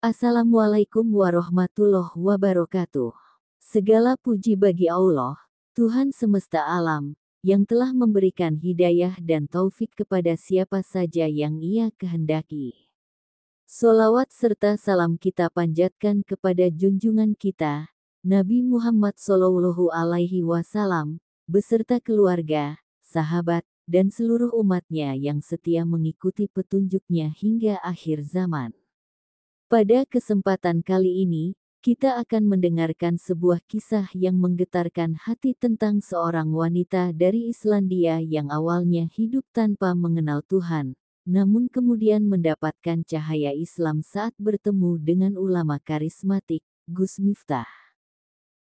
Assalamualaikum warahmatullahi wabarakatuh. Segala puji bagi Allah, Tuhan semesta alam, yang telah memberikan hidayah dan taufik kepada siapa saja yang ia kehendaki. Solawat serta salam kita panjatkan kepada junjungan kita, Nabi Muhammad saw, Alaihi Wasallam, beserta keluarga, sahabat, dan seluruh umatnya yang setia mengikuti petunjuknya hingga akhir zaman. Pada kesempatan kali ini, kita akan mendengarkan sebuah kisah yang menggetarkan hati tentang seorang wanita dari Islandia yang awalnya hidup tanpa mengenal Tuhan, namun kemudian mendapatkan cahaya Islam saat bertemu dengan ulama karismatik, Gus Miftah.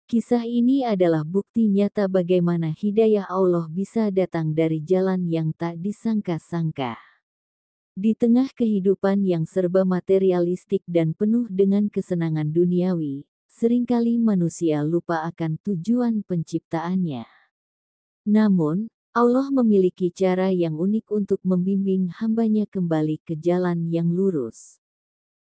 Kisah ini adalah bukti nyata bagaimana hidayah Allah bisa datang dari jalan yang tak disangka-sangka. Di tengah kehidupan yang serba materialistik dan penuh dengan kesenangan duniawi, seringkali manusia lupa akan tujuan penciptaannya. Namun, Allah memiliki cara yang unik untuk membimbing hambanya kembali ke jalan yang lurus.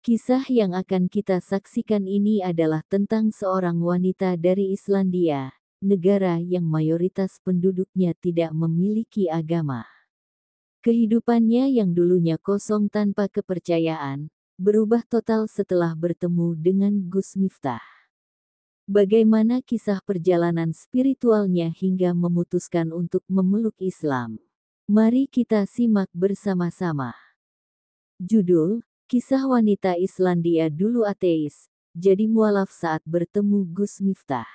Kisah yang akan kita saksikan ini adalah tentang seorang wanita dari Islandia, negara yang mayoritas penduduknya tidak memiliki agama. Kehidupannya yang dulunya kosong tanpa kepercayaan, berubah total setelah bertemu dengan Gus Miftah. Bagaimana kisah perjalanan spiritualnya hingga memutuskan untuk memeluk Islam? Mari kita simak bersama-sama. Judul, Kisah Wanita Islandia Dulu Ateis, Jadi Mualaf Saat Bertemu Gus Miftah.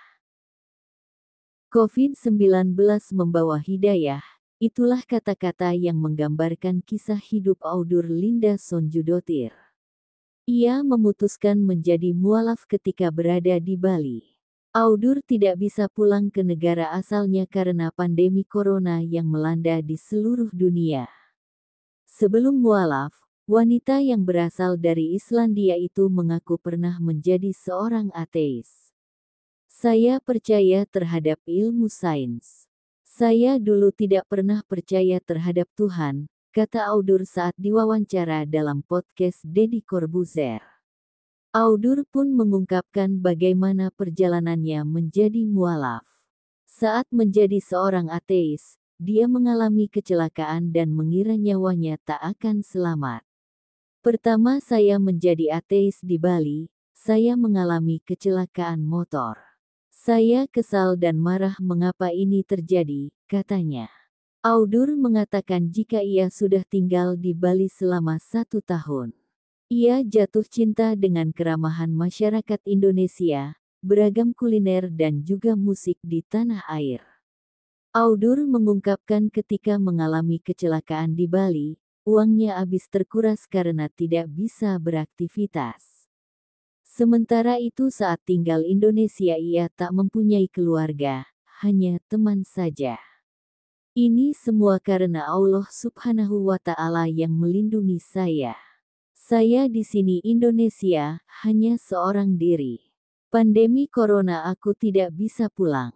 COVID-19 Membawa Hidayah, Itulah kata-kata yang menggambarkan kisah hidup Audur Linda Sonjudotir. Ia memutuskan menjadi mualaf ketika berada di Bali. Audur tidak bisa pulang ke negara asalnya karena pandemi corona yang melanda di seluruh dunia. Sebelum mualaf, wanita yang berasal dari Islandia itu mengaku pernah menjadi seorang ateis. Saya percaya terhadap ilmu sains. Saya dulu tidak pernah percaya terhadap Tuhan, kata Audur saat diwawancara dalam podcast Deddy Corbuzier. Audur pun mengungkapkan bagaimana perjalanannya menjadi mualaf. Saat menjadi seorang ateis, dia mengalami kecelakaan dan mengira nyawanya tak akan selamat. Pertama saya menjadi ateis di Bali, saya mengalami kecelakaan motor. Saya kesal dan marah mengapa ini terjadi, katanya. Audur mengatakan jika ia sudah tinggal di Bali selama satu tahun. Ia jatuh cinta dengan keramahan masyarakat Indonesia, beragam kuliner dan juga musik di tanah air. Audur mengungkapkan ketika mengalami kecelakaan di Bali, uangnya habis terkuras karena tidak bisa beraktivitas. Sementara itu saat tinggal Indonesia ia tak mempunyai keluarga, hanya teman saja. Ini semua karena Allah subhanahu wa ta'ala yang melindungi saya. Saya di sini Indonesia, hanya seorang diri. Pandemi Corona aku tidak bisa pulang.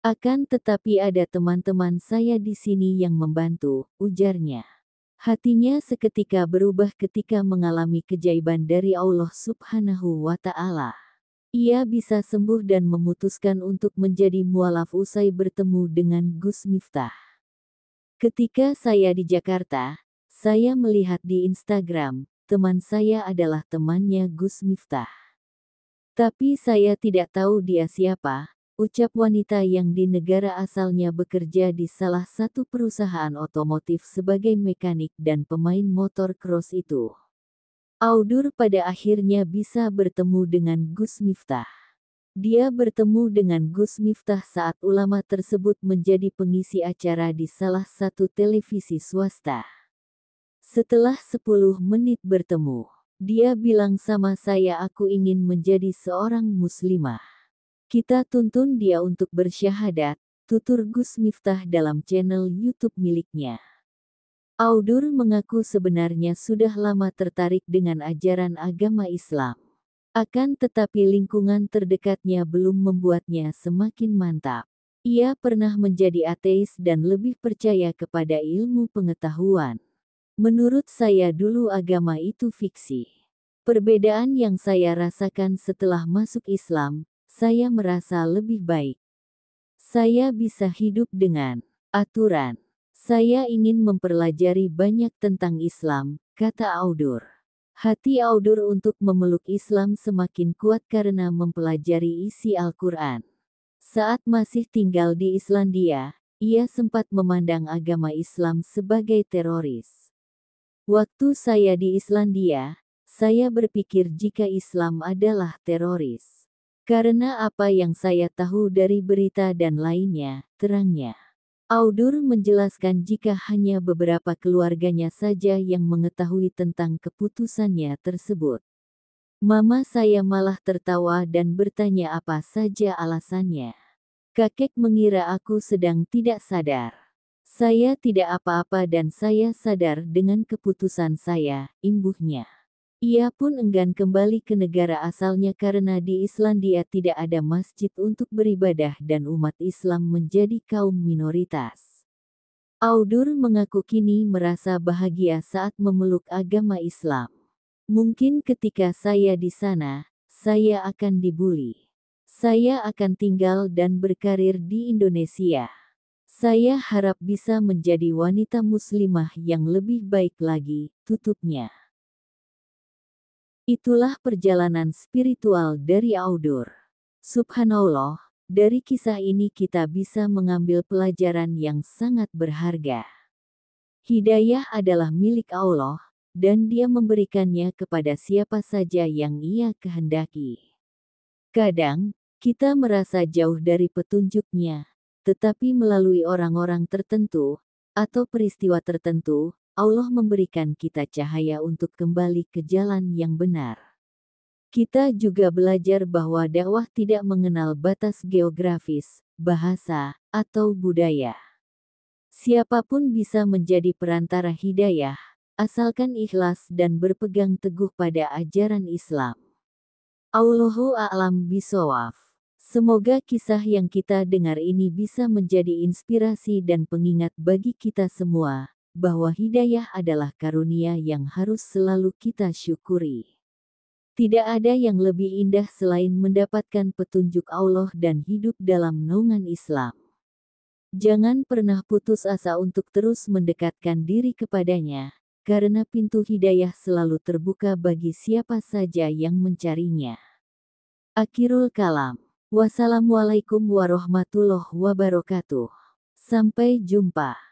Akan tetapi ada teman-teman saya di sini yang membantu, ujarnya. Hatinya seketika berubah ketika mengalami kejaiban dari Allah Subhanahu wa Ta'ala. Ia bisa sembuh dan memutuskan untuk menjadi mualaf usai bertemu dengan Gus Miftah. Ketika saya di Jakarta, saya melihat di Instagram, teman saya adalah temannya Gus Miftah. Tapi saya tidak tahu dia siapa, ucap wanita yang di negara asalnya bekerja di salah satu perusahaan otomotif sebagai mekanik dan pemain motor cross itu. Audur pada akhirnya bisa bertemu dengan Gus Miftah. Dia bertemu dengan Gus Miftah saat ulama tersebut menjadi pengisi acara di salah satu televisi swasta. Setelah 10 menit bertemu, dia bilang sama saya aku ingin menjadi seorang muslimah. Kita tuntun dia untuk bersyahadat, tutur Gus Miftah dalam channel YouTube miliknya. Audur mengaku sebenarnya sudah lama tertarik dengan ajaran agama Islam. Akan tetapi lingkungan terdekatnya belum membuatnya semakin mantap. Ia pernah menjadi ateis dan lebih percaya kepada ilmu pengetahuan. Menurut saya dulu agama itu fiksi. Perbedaan yang saya rasakan setelah masuk Islam, saya merasa lebih baik. Saya bisa hidup dengan aturan. Saya ingin mempelajari banyak tentang Islam, kata Audur. Hati Audur untuk memeluk Islam semakin kuat karena mempelajari isi Al-Quran. Saat masih tinggal di Islandia, ia sempat memandang agama Islam sebagai teroris. Waktu saya di Islandia, saya berpikir jika Islam adalah teroris karena apa yang saya tahu dari berita dan lainnya, terangnya. Audur menjelaskan jika hanya beberapa keluarganya saja yang mengetahui tentang keputusannya tersebut. Mama saya malah tertawa dan bertanya apa saja alasannya. Kakek mengira aku sedang tidak sadar. Saya tidak apa-apa dan saya sadar dengan keputusan saya, imbuhnya. Ia pun enggan kembali ke negara asalnya karena di Islandia tidak ada masjid untuk beribadah dan umat Islam menjadi kaum minoritas. Audur mengaku kini merasa bahagia saat memeluk agama Islam. Mungkin ketika saya di sana, saya akan dibully. Saya akan tinggal dan berkarir di Indonesia. Saya harap bisa menjadi wanita muslimah yang lebih baik lagi, tutupnya. Itulah perjalanan spiritual dari Audur. Subhanallah, dari kisah ini kita bisa mengambil pelajaran yang sangat berharga. Hidayah adalah milik Allah, dan Dia memberikannya kepada siapa saja yang Ia kehendaki. Kadang, kita merasa jauh dari petunjuknya, tetapi melalui orang-orang tertentu atau peristiwa tertentu, Allah memberikan kita cahaya untuk kembali ke jalan yang benar. Kita juga belajar bahwa dakwah tidak mengenal batas geografis, bahasa, atau budaya. Siapapun bisa menjadi perantara hidayah, asalkan ikhlas dan berpegang teguh pada ajaran Islam. Allahu a'lam bisawaf. Semoga kisah yang kita dengar ini bisa menjadi inspirasi dan pengingat bagi kita semua bahwa hidayah adalah karunia yang harus selalu kita syukuri. Tidak ada yang lebih indah selain mendapatkan petunjuk Allah dan hidup dalam naungan Islam. Jangan pernah putus asa untuk terus mendekatkan diri kepadanya, karena pintu hidayah selalu terbuka bagi siapa saja yang mencarinya. Akhirul kalam. Wassalamualaikum warahmatullahi wabarakatuh. Sampai jumpa.